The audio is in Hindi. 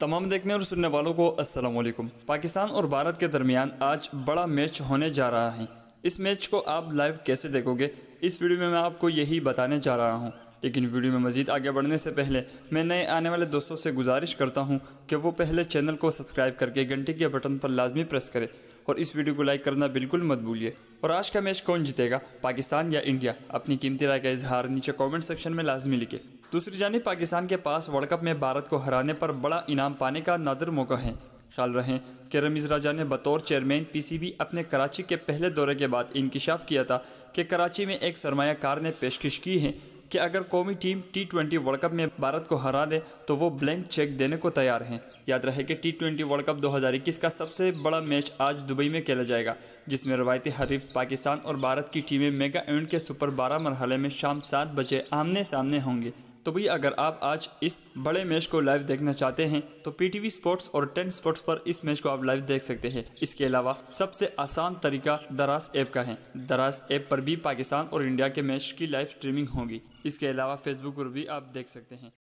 तमाम देखने और सुनने वालों को अस्सलाम वालेकुम पाकिस्तान और भारत के दरमियान आज बड़ा मैच होने जा रहा है इस मैच को आप लाइव कैसे देखोगे इस वीडियो में मैं आपको यही बताने जा रहा हूँ लेकिन वीडियो में मज़ीद आगे बढ़ने से पहले मैं नए आने वाले दोस्तों से गुजारिश करता हूँ कि वो पहले चैनल को सब्सक्राइब करके घंटे के बटन पर लाजमी प्रेस करें और इस वीडियो को लाइक करना बिल्कुल मत भूलिए और आज का मैच कौन जीतेगा पाकिस्तान या इंडिया अपनी कीमती राय का इजहार नीचे कॉमेंट सेक्शन में लाजमी लिखे दूसरी जानब पाकिस्तान के पास वर्ल्ड कप में भारत को हराने पर बड़ा इनाम पाने का नादर मौका है ख्याल रहें कि रमीज़ राजा ने बतौर चेयरमैन पीसीबी अपने कराची के पहले दौरे के बाद इंकशाफ किया था कि कराची में एक सरमाकार ने पेशकश की है कि अगर कौमी team T twenty world cup में भारत को हरा दे तो वो ब्लैंक चेक देने को तैयार हैं याद रहे कि टी ट्वेंटी वर्ल्ड कप 2021 का सबसे बड़ा मैच आज दुबई में खेला जाएगा जिसमें रवायती हरीफ पाकिस्तान और भारत की टीमें मेगा इवेंट के सुपर बारह मरहले में शाम सात बजे आमने सामने होंगे तो भी अगर आप आज इस बड़े मैच को लाइव देखना चाहते हैं तो पीटीवी स्पोर्ट्स और टेन स्पोर्ट्स पर इस मैच को आप लाइव देख सकते हैं इसके अलावा सबसे आसान तरीका दराज ऐप का है दराज ऐप पर भी पाकिस्तान और इंडिया के मैच की लाइव स्ट्रीमिंग होगी इसके अलावा फेसबुक पर भी आप देख सकते हैं